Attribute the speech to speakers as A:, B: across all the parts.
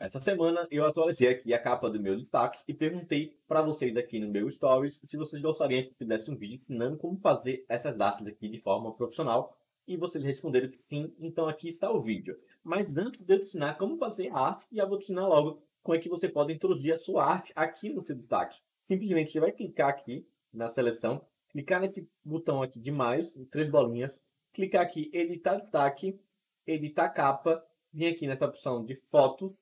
A: Essa semana eu atualizei aqui a capa do meu destaques e perguntei para vocês aqui no meu stories se vocês gostariam que fizesse um vídeo ensinando como fazer essas artes aqui de forma profissional e vocês responderam que sim, então aqui está o vídeo. Mas antes de eu te ensinar como fazer a arte, já vou te ensinar logo como é que você pode introduzir a sua arte aqui no seu destaque. Simplesmente você vai clicar aqui na seleção, clicar nesse botão aqui de mais, três bolinhas, clicar aqui editar destaque, editar capa, vir aqui nessa opção de fotos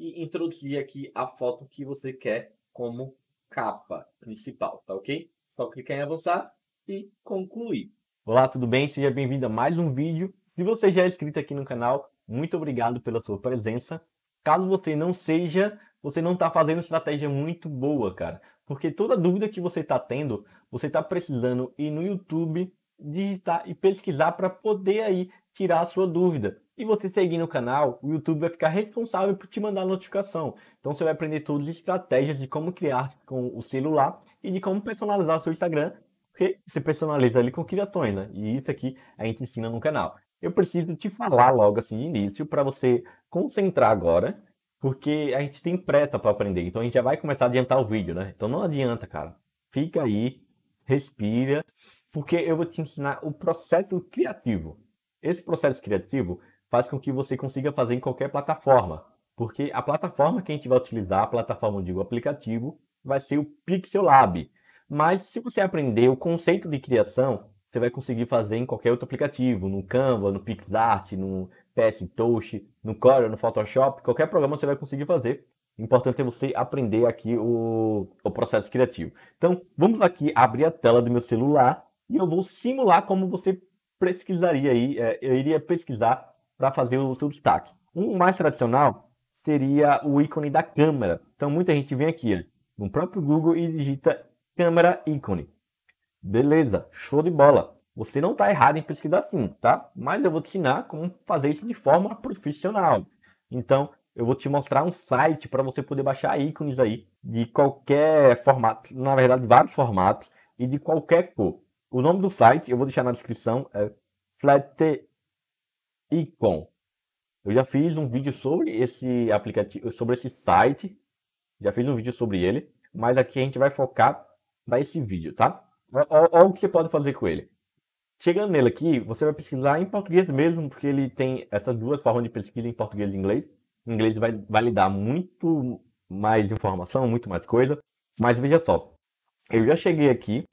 A: e introduzir aqui a foto que você quer como capa principal, tá ok? Só clicar em avançar e concluir. Olá, tudo bem? Seja bem-vindo a mais um vídeo. Se você já é inscrito aqui no canal, muito obrigado pela sua presença. Caso você não seja, você não está fazendo estratégia muito boa, cara. Porque toda dúvida que você está tendo, você está precisando ir no YouTube, digitar e pesquisar para poder aí tirar a sua dúvida e você seguindo o canal, o YouTube vai ficar responsável por te mandar a notificação. Então você vai aprender todas as estratégias de como criar com o celular e de como personalizar o seu Instagram, porque você personaliza ali com criações, né? E isso aqui a gente ensina no canal. Eu preciso te falar logo assim de início para você concentrar agora, porque a gente tem pressa para aprender. Então a gente já vai começar a adiantar o vídeo, né? Então não adianta, cara. Fica aí, respira, porque eu vou te ensinar o processo criativo. Esse processo criativo faz com que você consiga fazer em qualquer plataforma. Porque a plataforma que a gente vai utilizar, a plataforma, de aplicativo, vai ser o Pixel Lab. Mas se você aprender o conceito de criação, você vai conseguir fazer em qualquer outro aplicativo, no Canva, no PixArt, no PS Touch, no Corel, no Photoshop, qualquer programa você vai conseguir fazer. O importante é você aprender aqui o, o processo criativo. Então, vamos aqui abrir a tela do meu celular e eu vou simular como você pesquisaria aí, é, eu iria pesquisar para fazer o seu destaque. Um mais tradicional seria o ícone da câmera. Então, muita gente vem aqui no próprio Google e digita câmera ícone. Beleza, show de bola. Você não está errado em pesquisar assim, tá? Mas eu vou te ensinar como fazer isso de forma profissional. Então, eu vou te mostrar um site para você poder baixar ícones aí de qualquer formato, na verdade, vários formatos e de qualquer cor. O nome do site eu vou deixar na descrição é flat Icon. Eu já fiz um vídeo sobre esse aplicativo, sobre esse site. Já fiz um vídeo sobre ele, mas aqui a gente vai focar para esse vídeo, tá? Olha o que você pode fazer com ele. Chegando nele aqui, você vai pesquisar em português mesmo, porque ele tem essas duas formas de pesquisa em português e inglês. inglês vai, vai lhe dar muito mais informação, muito mais coisa. Mas veja só, eu já cheguei aqui,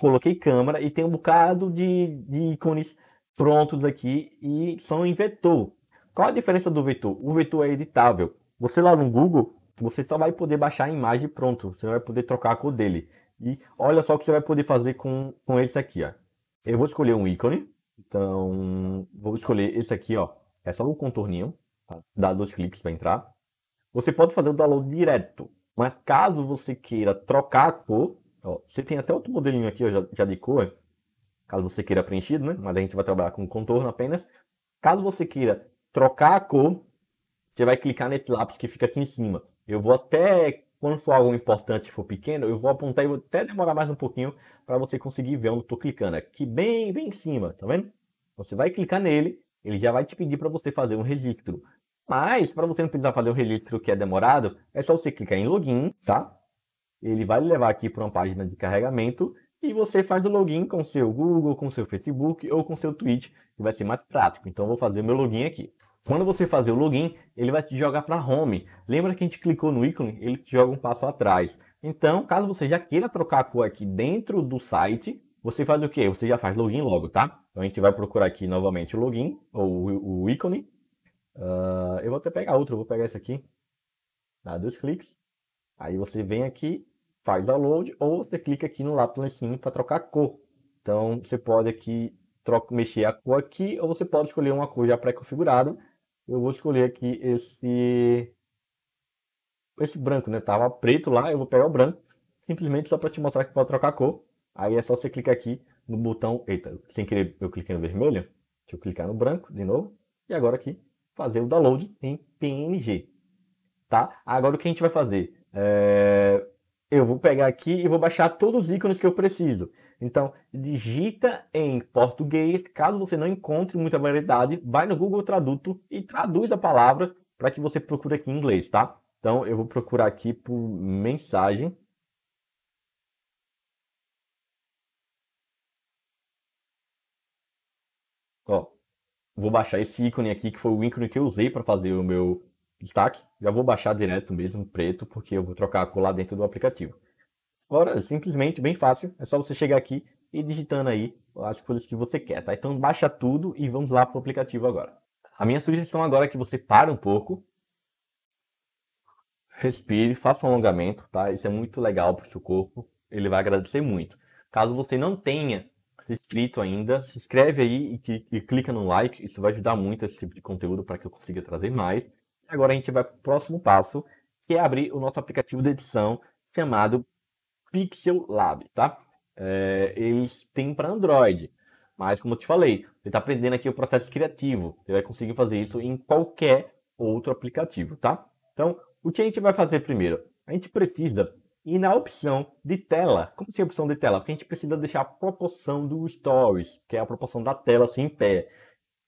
A: coloquei câmera e tem um bocado de, de ícones prontos aqui e são em vetor. Qual a diferença do vetor? O vetor é editável. Você lá no Google, você só vai poder baixar a imagem pronto. Você vai poder trocar a cor dele. E olha só o que você vai poder fazer com, com esse aqui, ó. Eu vou escolher um ícone. Então, vou escolher esse aqui, ó. É só o um contorninho. Tá? Dá dois cliques para entrar. Você pode fazer o download direto. Mas caso você queira trocar a cor, ó, você tem até outro modelinho aqui, ó, já, já de cor caso você queira preenchido, né? Mas a gente vai trabalhar com contorno apenas. Caso você queira trocar a cor, você vai clicar nesse lápis que fica aqui em cima. Eu vou até, quando for algo importante, for pequeno, eu vou apontar e vou até demorar mais um pouquinho para você conseguir ver onde eu estou clicando. Aqui bem, bem em cima, tá vendo? Você vai clicar nele, ele já vai te pedir para você fazer um registro. Mas, para você não precisar fazer o um registro que é demorado, é só você clicar em login, tá? Ele vai levar aqui para uma página de carregamento e você faz o login com seu Google, com seu Facebook ou com seu Twitch, que vai ser mais prático. Então vou fazer meu login aqui. Quando você fazer o login, ele vai te jogar para home. Lembra que a gente clicou no ícone? Ele te joga um passo atrás. Então, caso você já queira trocar a cor aqui dentro do site, você faz o quê? Você já faz login logo, tá? Então a gente vai procurar aqui novamente o login, ou o, o ícone. Uh, eu vou até pegar outro, vou pegar esse aqui. Dá dois cliques. Aí você vem aqui faz download, ou você clica aqui no lápis lá em cima para trocar a cor. Então você pode aqui troca, mexer a cor aqui, ou você pode escolher uma cor já pré-configurada. Eu vou escolher aqui esse esse branco, né? Tava preto lá, eu vou pegar o branco, simplesmente só para te mostrar que pode trocar a cor. Aí é só você clicar aqui no botão, eita, sem querer eu cliquei no vermelho, deixa eu clicar no branco de novo, e agora aqui fazer o download em PNG, tá? Agora o que a gente vai fazer? É eu vou pegar aqui e vou baixar todos os ícones que eu preciso. Então, digita em português, caso você não encontre muita variedade, vai no Google Traduto e traduz a palavra para que você procure aqui em inglês, tá? Então, eu vou procurar aqui por mensagem. Ó, vou baixar esse ícone aqui, que foi o ícone que eu usei para fazer o meu destaque, já vou baixar direto mesmo preto, porque eu vou trocar a cor lá dentro do aplicativo. Agora, simplesmente, bem fácil, é só você chegar aqui e digitando aí as coisas que você quer, tá? Então baixa tudo e vamos lá para o aplicativo agora. A minha sugestão agora é que você pare um pouco, respire, faça um alongamento, tá? Isso é muito legal para o seu corpo, ele vai agradecer muito. Caso você não tenha se inscrito ainda, se inscreve aí e, e clica no like, isso vai ajudar muito esse tipo de conteúdo para que eu consiga trazer mais. Agora a gente vai para o próximo passo, que é abrir o nosso aplicativo de edição chamado Pixel Lab, tá? É, eles têm para Android, mas como eu te falei, você está aprendendo aqui o processo criativo. Você vai conseguir fazer isso em qualquer outro aplicativo, tá? Então, o que a gente vai fazer primeiro? A gente precisa ir na opção de tela. Como assim a opção de tela? Porque a gente precisa deixar a proporção do Stories, que é a proporção da tela assim em pé.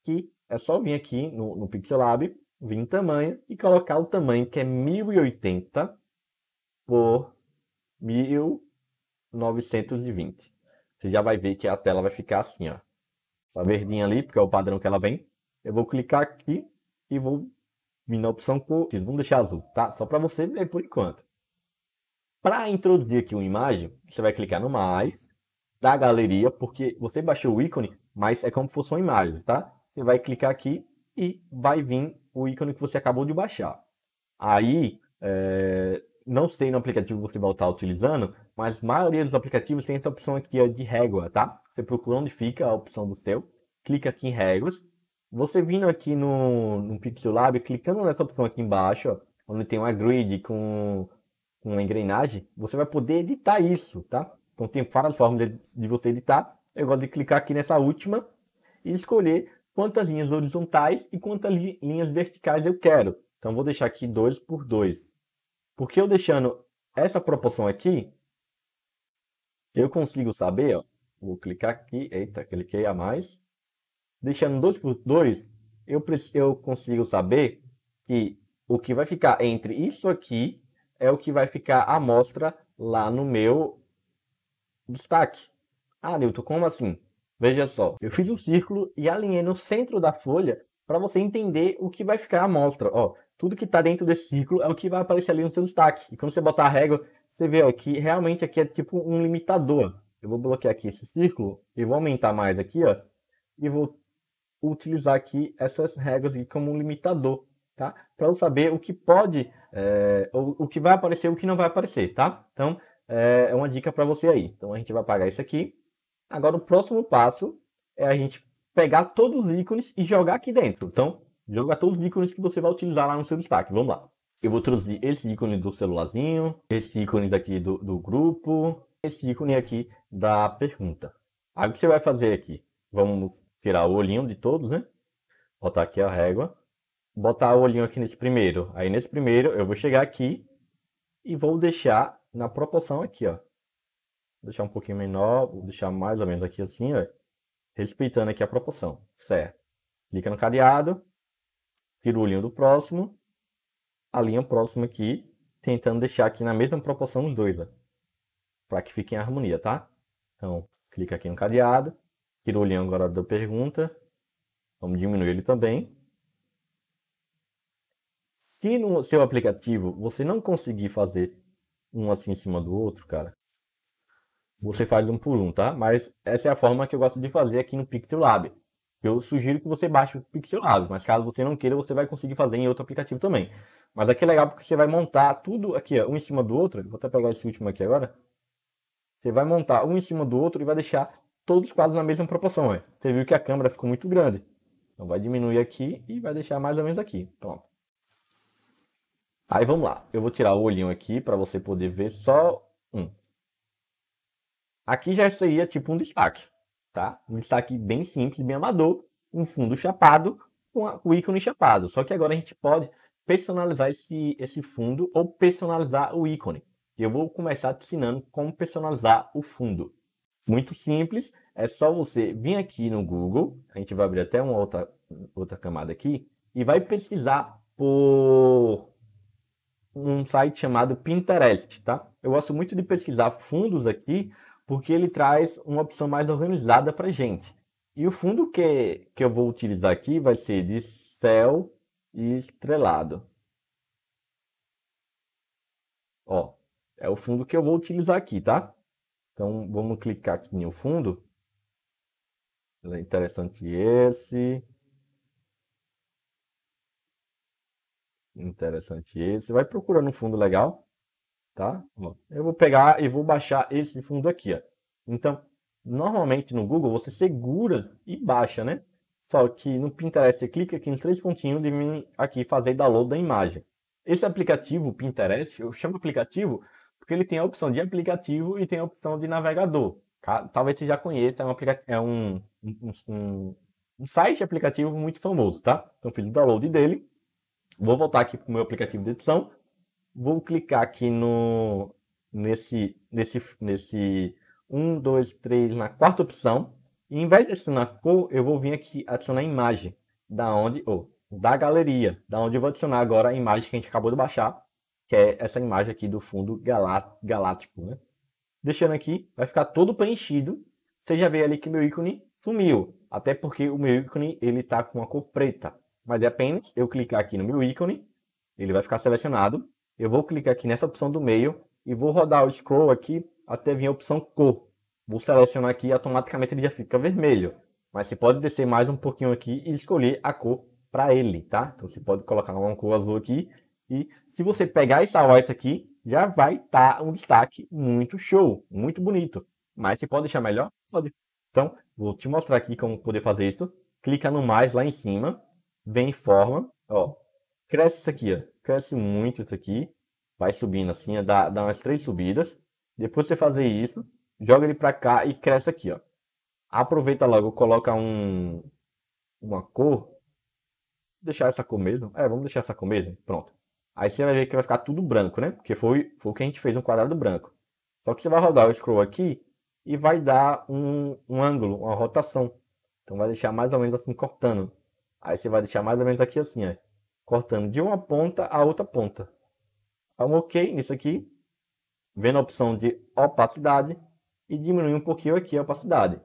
A: Que é só vir aqui no, no Pixel Lab vir em tamanho e colocar o tamanho que é 1080 por 1920. Você já vai ver que a tela vai ficar assim, ó. Essa tá verdinha ali, porque é o padrão que ela vem. Eu vou clicar aqui e vou vir na opção cor. Vamos deixar azul, tá? Só para você ver por enquanto. Para introduzir aqui uma imagem, você vai clicar no mais da galeria, porque você baixou o ícone, mas é como se fosse uma imagem, tá? Você vai clicar aqui e vai vir o ícone que você acabou de baixar. Aí, é, não sei no aplicativo que você vai estar utilizando, mas a maioria dos aplicativos tem essa opção aqui de régua, tá? Você procura onde fica a opção do seu, clica aqui em réguas. Você vindo aqui no, no Pixel Lab, clicando nessa opção aqui embaixo, ó, onde tem uma grid com, com uma engrenagem, você vai poder editar isso, tá? Então tem várias formas de, de você editar. Eu gosto de clicar aqui nessa última e escolher quantas linhas horizontais e quantas li linhas verticais eu quero. Então, vou deixar aqui 2 por 2. Porque eu deixando essa proporção aqui, eu consigo saber, ó, vou clicar aqui, eita, cliquei a mais. Deixando 2 por 2, eu, eu consigo saber que o que vai ficar entre isso aqui é o que vai ficar a amostra lá no meu destaque. Ah, Nilton, como assim? Veja só, eu fiz um círculo e alinhei no centro da folha para você entender o que vai ficar a amostra. Ó, tudo que está dentro desse círculo é o que vai aparecer ali no seu destaque. E quando você botar a régua, você vê ó, que realmente aqui é tipo um limitador. Eu vou bloquear aqui esse círculo e vou aumentar mais aqui, ó. E vou utilizar aqui essas regras aqui como um limitador, tá? Para eu saber o que pode, é, o, o que vai aparecer e o que não vai aparecer, tá? Então, é, é uma dica para você aí. Então, a gente vai apagar isso aqui. Agora o próximo passo é a gente pegar todos os ícones e jogar aqui dentro. Então, jogar todos os ícones que você vai utilizar lá no seu destaque. Vamos lá. Eu vou traduzir esse ícone do celularzinho, esse ícone daqui do, do grupo, esse ícone aqui da pergunta. Aí o que você vai fazer aqui? Vamos tirar o olhinho de todos, né? Botar aqui a régua. Botar o olhinho aqui nesse primeiro. Aí nesse primeiro eu vou chegar aqui e vou deixar na proporção aqui, ó deixar um pouquinho menor, vou deixar mais ou menos aqui assim, ó, respeitando aqui a proporção, certo? Clica no cadeado, tira o olhinho do próximo, a linha próxima aqui, tentando deixar aqui na mesma proporção os dois, para que fique em harmonia, tá? Então, clica aqui no cadeado, tira o olhinho agora da pergunta, vamos diminuir ele também. Se no seu aplicativo você não conseguir fazer um assim em cima do outro, cara, você faz um por um, tá? Mas essa é a forma que eu gosto de fazer aqui no Pixel Lab. Eu sugiro que você baixe o Pixel Lab, mas caso você não queira, você vai conseguir fazer em outro aplicativo também. Mas aqui é legal porque você vai montar tudo aqui, ó, um em cima do outro. Vou até pegar esse último aqui agora. Você vai montar um em cima do outro e vai deixar todos os quadros na mesma proporção. Ó. Você viu que a câmera ficou muito grande. Então vai diminuir aqui e vai deixar mais ou menos aqui. Pronto. Aí vamos lá. Eu vou tirar o olhinho aqui para você poder ver só um. Aqui já seria tipo um destaque, tá? Um destaque bem simples, bem amador, um fundo chapado com o ícone chapado. Só que agora a gente pode personalizar esse, esse fundo ou personalizar o ícone. Eu vou começar te ensinando como personalizar o fundo. Muito simples, é só você vir aqui no Google, a gente vai abrir até uma outra, outra camada aqui, e vai pesquisar por um site chamado Pinterest, tá? Eu gosto muito de pesquisar fundos aqui porque ele traz uma opção mais organizada para gente. E o fundo que, que eu vou utilizar aqui vai ser de céu e estrelado. Ó, é o fundo que eu vou utilizar aqui, tá? Então, vamos clicar aqui no fundo. É interessante esse. Interessante esse. Vai procurando um fundo legal tá? Eu vou pegar e vou baixar esse fundo aqui, ó. Então, normalmente no Google você segura e baixa, né? Só que no Pinterest você clica aqui nos três pontinhos de mim aqui fazer download da imagem. Esse aplicativo Pinterest, eu chamo aplicativo porque ele tem a opção de aplicativo e tem a opção de navegador. Tá? Talvez você já conheça, é um, é um, um, um site aplicativo muito famoso, tá? Então fiz o download dele. Vou voltar aqui para o meu aplicativo de edição vou clicar aqui no nesse nesse nesse um, dois, três na quarta opção. E em vez de adicionar cor, eu vou vir aqui adicionar imagem da onde ou oh, da galeria, da onde eu vou adicionar agora a imagem que a gente acabou de baixar, que é essa imagem aqui do fundo galáctico, né? Deixando aqui, vai ficar todo preenchido. Você já vê ali que meu ícone sumiu, até porque o meu ícone ele tá com a cor preta. Mas é apenas eu clicar aqui no meu ícone, ele vai ficar selecionado eu vou clicar aqui nessa opção do meio e vou rodar o scroll aqui até vir a opção cor. Vou selecionar aqui e automaticamente ele já fica vermelho. Mas você pode descer mais um pouquinho aqui e escolher a cor para ele, tá? Então você pode colocar uma cor azul aqui e se você pegar e salvar isso aqui, já vai estar tá um destaque muito show, muito bonito. Mas você pode deixar melhor? Pode. Então, vou te mostrar aqui como poder fazer isso. Clica no mais lá em cima, vem em forma, ó. Cresce isso aqui, ó cresce muito isso aqui. Vai subindo assim, dá, dá umas três subidas. Depois você fazer isso, joga ele para cá e cresce aqui, ó. Aproveita logo, coloca um uma cor. Vou deixar essa cor mesmo. É, vamos deixar essa cor mesmo. Pronto. Aí você vai ver que vai ficar tudo branco, né? Porque foi, foi o que a gente fez, um quadrado branco. Só que você vai rodar o scroll aqui e vai dar um, um ângulo, uma rotação. Então vai deixar mais ou menos assim, cortando. Aí você vai deixar mais ou menos aqui assim, ó cortando de uma ponta a outra ponta. Então, ok nisso aqui, vendo a opção de opacidade e diminui um pouquinho aqui a opacidade.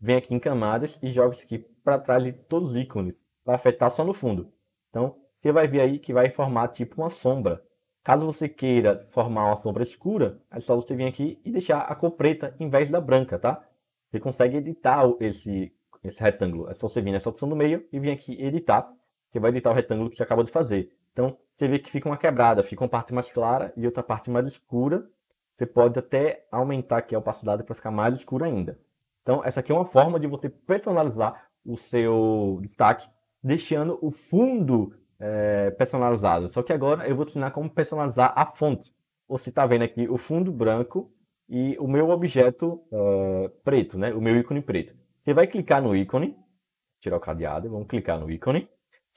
A: Vem aqui em camadas e joga isso aqui para trás de todos os ícones, para afetar só no fundo. Então, você vai ver aí que vai formar tipo uma sombra. Caso você queira formar uma sombra escura, é só você vir aqui e deixar a cor preta em vez da branca, tá? Você consegue editar esse, esse retângulo. É só você vir nessa opção do meio e vir aqui editar que vai editar o retângulo que você acabou de fazer. Então, você vê que fica uma quebrada, fica uma parte mais clara e outra parte mais escura. Você pode até aumentar aqui a opacidade para ficar mais escura ainda. Então, essa aqui é uma forma de você personalizar o seu destaque, deixando o fundo é, personalizado. Só que agora eu vou te ensinar como personalizar a fonte. Você está vendo aqui o fundo branco e o meu objeto eh, preto, né? o meu ícone preto. Você vai clicar no ícone, tirar o cadeado, vamos clicar no ícone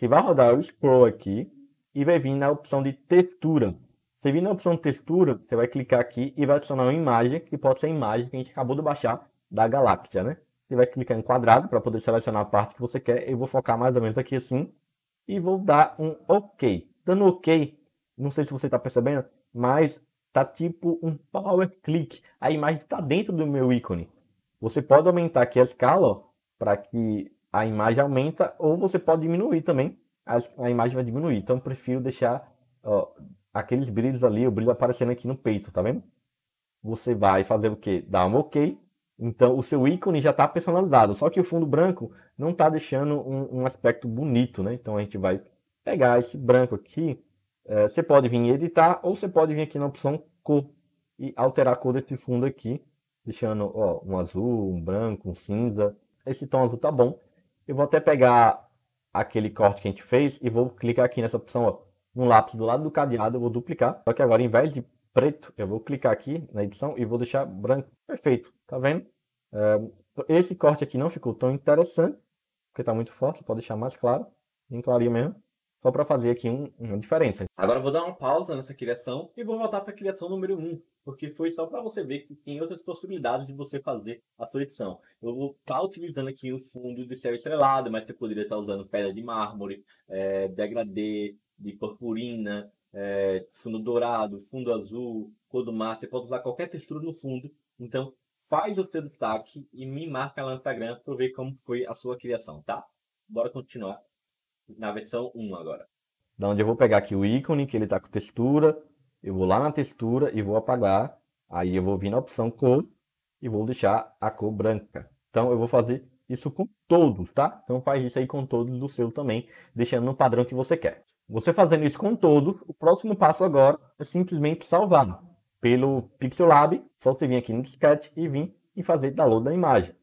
A: que vai rodar o scroll aqui e vai vir na opção de textura. Você vir na opção de textura, você vai clicar aqui e vai adicionar uma imagem, que pode ser a imagem que a gente acabou de baixar da galáxia, né? Você vai clicar em quadrado para poder selecionar a parte que você quer. Eu vou focar mais ou menos aqui assim e vou dar um OK. Dando OK, não sei se você está percebendo, mas tá tipo um power click. A imagem está dentro do meu ícone. Você pode aumentar aqui a escala para que a imagem aumenta, ou você pode diminuir também, a, imagem vai diminuir. Então eu prefiro deixar ó, aqueles brilhos ali, o brilho aparecendo aqui no peito, tá vendo? Você vai fazer o quê? Dá um OK. Então o seu ícone já está personalizado, só que o fundo branco não está deixando um, um, aspecto bonito, né? Então a gente vai pegar esse branco aqui. É, você pode vir editar ou você pode vir aqui na opção cor e alterar a cor desse fundo aqui, deixando ó, um azul, um branco, um cinza. Esse tom azul tá bom. Eu vou até pegar aquele corte que a gente fez e vou clicar aqui nessa opção, ó, no lápis do lado do cadeado, eu vou duplicar. Só que agora, em vez de preto, eu vou clicar aqui na edição e vou deixar branco. Perfeito, tá vendo? É, esse corte aqui não ficou tão interessante, porque tá muito forte, pode deixar mais claro, bem clarinho mesmo. Só para fazer aqui um, uma diferença. Agora eu vou dar uma pausa nessa criação e vou voltar para a criação número 1, porque foi só para você ver que tem outras possibilidades de você fazer a sua edição. Eu vou estar tá utilizando aqui o fundo de céu estrelado, mas você poderia estar tá usando pedra de mármore, é, degradê, de purpurina, é, fundo dourado, fundo azul, cor do mar. Você pode usar qualquer textura no fundo. Então, faz o seu destaque e me marca lá no Instagram para ver como foi a sua criação, tá? Bora continuar na versão 1 agora. Da onde eu vou pegar aqui o ícone, que ele está com textura, eu vou lá na textura e vou apagar. Aí eu vou vir na opção cor e vou deixar a cor branca. Então eu vou fazer isso com todos, tá? Então faz isso aí com todos do seu também, deixando no padrão que você quer. Você fazendo isso com todos, o próximo passo agora é simplesmente salvar pelo Pixel Lab, só você vir aqui no disquete e vir e fazer download da imagem.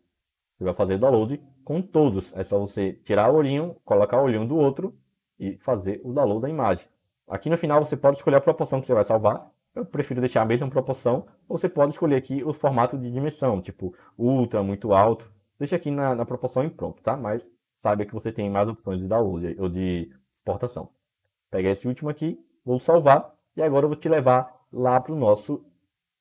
A: Você vai fazer download com todos, é só você tirar o olhinho, colocar o olhinho do outro e fazer o download da imagem. Aqui no final você pode escolher a proporção que você vai salvar. Eu prefiro deixar a mesma proporção. Ou você pode escolher aqui o formato de dimensão, tipo ultra, muito alto. Deixa aqui na, na proporção e pronto, tá? Mas saiba que você tem mais opções de download ou de exportação. Pega esse último aqui, vou salvar e agora eu vou te levar lá para o nosso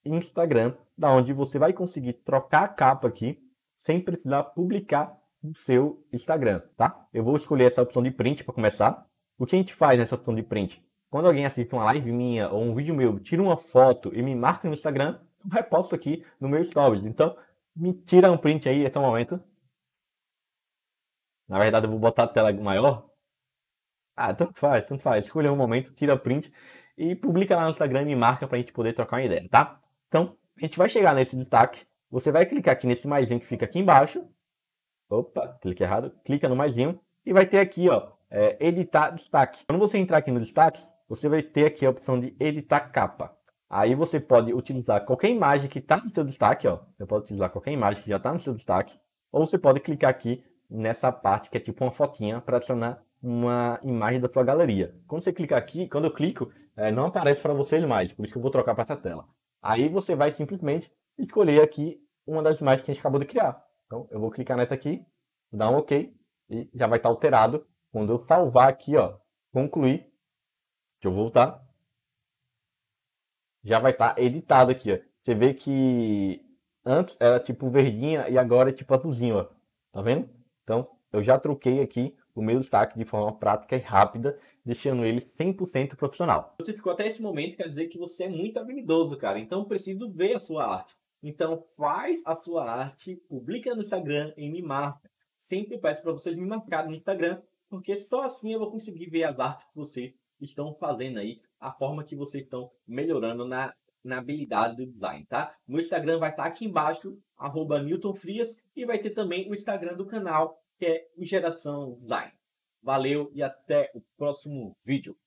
A: Instagram, da onde você vai conseguir trocar a capa aqui sem precisar publicar no seu Instagram, tá? Eu vou escolher essa opção de print para começar. O que a gente faz nessa opção de print? quando alguém assiste uma live minha ou um vídeo meu, tira uma foto e me marca no Instagram, eu reposto aqui no meu stories. Então, me tira um print aí até o momento. Na verdade, eu vou botar a tela maior. Ah, tanto faz, tanto faz. Escolha um momento, tira print e publica lá no Instagram e me marca pra gente poder trocar uma ideia, tá? Então, a gente vai chegar nesse destaque. Você vai clicar aqui nesse maisinho que fica aqui embaixo. Opa, clique errado. Clica no maisinho e vai ter aqui, ó, é, editar destaque. Quando você entrar aqui no destaque, você vai ter aqui a opção de editar capa. Aí você pode utilizar qualquer imagem que está no seu destaque, ó. Você pode utilizar qualquer imagem que já está no seu destaque, ou você pode clicar aqui nessa parte que é tipo uma fotinha para adicionar uma imagem da sua galeria. Quando você clicar aqui, quando eu clico, é, não aparece para você mais, por isso que eu vou trocar para essa tela. Aí você vai simplesmente escolher aqui uma das imagens que a gente acabou de criar. Então eu vou clicar nessa aqui, dar um OK e já vai estar tá alterado. Quando eu salvar aqui, ó, concluir, Deixa eu voltar. Já vai estar tá editado aqui, ó. Você vê que antes era tipo verdinha e agora é tipo azulzinho, ó. Tá vendo? Então, eu já troquei aqui o meu destaque de forma prática e rápida, deixando ele 100% profissional. Você ficou até esse momento, quer dizer que você é muito habilidoso, cara. Então, preciso ver a sua arte. Então, faz a sua arte, publica no Instagram e me marca. Sempre peço para vocês me marcarem no Instagram, porque só assim eu vou conseguir ver as artes que vocês estão fazendo aí, a forma que vocês estão melhorando na, na habilidade do design, tá? Meu Instagram vai estar tá aqui embaixo, arroba Milton Frias, e vai ter também o Instagram do canal, que é Geração Design. Valeu e até o próximo vídeo.